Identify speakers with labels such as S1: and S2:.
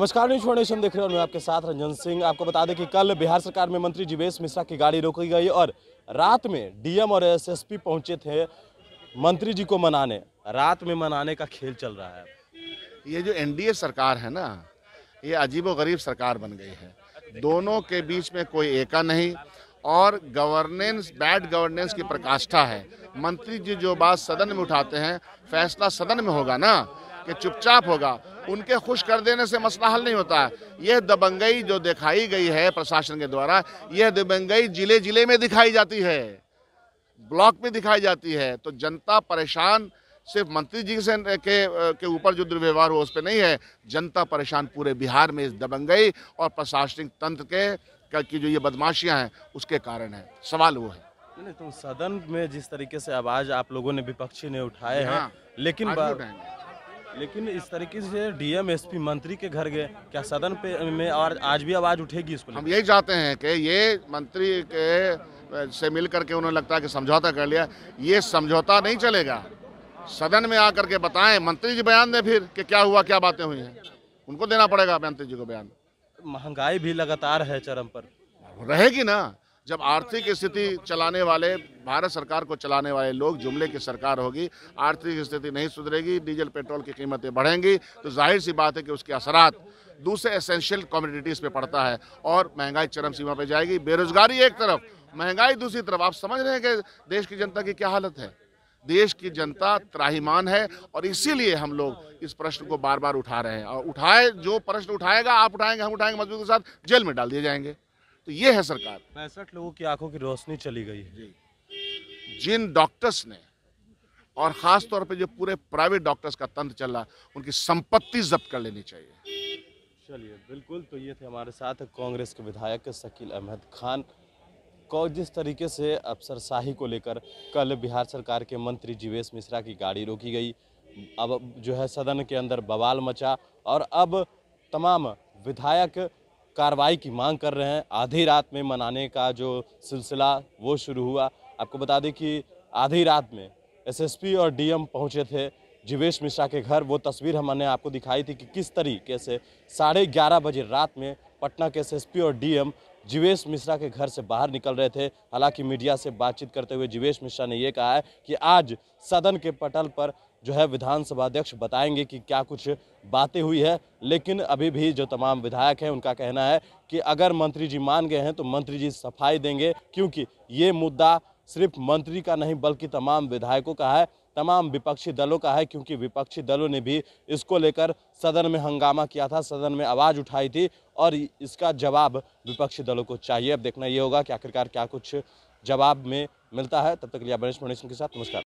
S1: नमस्कार news foundation देख रहे हैं और मैं आपके साथ रंजन सिंह आपको बता दें कि कल बिहार सरकार में मंत्री जीवेश मिश्रा की गाड़ी रोकी गई और रात में डीएम और एसएसपी पहुंचे थे मंत्री जी को मनाने रात में मनाने का खेल चल रहा है
S2: ये जो एनडीए सरकार है ना ये अजीब गरीब सरकार बन गई है दोनों के बीच में कोई एका नहीं और गवर्नेंस बैड गवर्नेंस की प्रकाष्ठा है मंत्री जी जो बात सदन में उठाते हैं फैसला सदन में होगा ना कि चुपचाप होगा उनके खुश कर देने से मसला हल नहीं होता यह दबंगई जो दिखाई गई है प्रशासन के द्वारा यह दबंगई जिले जिले में दिखाई जाती है ब्लॉक में दिखाई जाती है तो जनता परेशान सिर्फ मंत्री जी से के के ऊपर जो दुर्व्यवहार हो उस पर नहीं है जनता परेशान पूरे बिहार में इस दबंगई और प्रशासनिक तंत्र के की जो ये बदमाशियां हैं उसके कारण है सवाल वो
S1: है नहीं तो सदन में जिस तरीके से आवाज आप लोगों ने विपक्षी ने उठाए हैं हाँ। लेकिन लेकिन इस तरीके से डीएम एसपी मंत्री के घर गए क्या सदन पे में और आज भी आवाज उठेगी इसको हम
S2: यही चाहते हैं कि ये मंत्री के से मिल करके उन्हें लगता है कि समझौता कर लिया ये समझौता नहीं चलेगा सदन में आकर के बताएं मंत्री जी बयान दें फिर कि क्या हुआ क्या बातें हुई हैं उनको देना पड़ेगा मंत्री जी को बयान महंगाई भी लगातार है चरम पर रहेगी ना जब आर्थिक स्थिति चलाने वाले भारत सरकार को चलाने वाले लोग जुमले की सरकार होगी आर्थिक स्थिति नहीं सुधरेगी डीजल पेट्रोल की कीमतें बढ़ेंगी तो जाहिर सी बात है कि उसके असरात दूसरे एसेंशियल कम्युनिटीज़ पे पड़ता है और महंगाई चरम सीमा पे जाएगी बेरोजगारी एक तरफ महंगाई दूसरी तरफ आप समझ रहे हैं कि देश की जनता की क्या हालत है देश की जनता त्राहीमान है और इसीलिए हम लोग इस प्रश्न को बार बार उठा रहे हैं और उठाए जो प्रश्न उठाएगा आप उठाएंगे हम उठाएंगे मजबूत के साथ जेल में डाल दिए जाएंगे तो ये है सरकार पैंसठ लोगों की आंखों की रोशनी चली गई है जिन डॉक्टर्स ने और ख़ास तौर पे जो पूरे प्राइवेट डॉक्टर्स का तंत्र चल रहा है उनकी संपत्ति जब्त कर लेनी चाहिए चलिए बिल्कुल तो ये थे हमारे साथ कांग्रेस के विधायक
S1: शकील अहमद खान को जिस तरीके से अफसरशाही को लेकर कल बिहार सरकार के मंत्री जीवेश मिश्रा की गाड़ी रोकी गई अब जो है सदन के अंदर बवाल मचा और अब तमाम विधायक कार्रवाई की मांग कर रहे हैं आधी रात में मनाने का जो सिलसिला वो शुरू हुआ आपको बता दें कि आधी रात में एसएसपी और डीएम पहुंचे थे जिवेश मिश्रा के घर वो तस्वीर हमने आपको दिखाई थी कि किस तरीके से साढ़े ग्यारह बजे रात में पटना के एसएसपी और डीएम जिवेश मिश्रा के घर से बाहर निकल रहे थे हालांकि मीडिया से बातचीत करते हुए जिवेश मिश्रा ने यह कहा है कि आज सदन के पटल पर जो है विधानसभा अध्यक्ष बताएंगे कि क्या कुछ बातें हुई है लेकिन अभी भी जो तमाम विधायक हैं उनका कहना है कि अगर मंत्री जी मान गए हैं तो मंत्री जी सफाई देंगे क्योंकि ये मुद्दा सिर्फ मंत्री का नहीं बल्कि तमाम विधायकों का है तमाम विपक्षी दलों का है क्योंकि विपक्षी दलों ने भी इसको लेकर सदन में हंगामा किया था सदन में आवाज़ उठाई थी और इसका जवाब विपक्षी दलों को चाहिए अब देखना ये होगा कि आखिरकार क्या कुछ जवाब में मिलता है तब तक लिया बनेश मनीष के साथ नमस्कार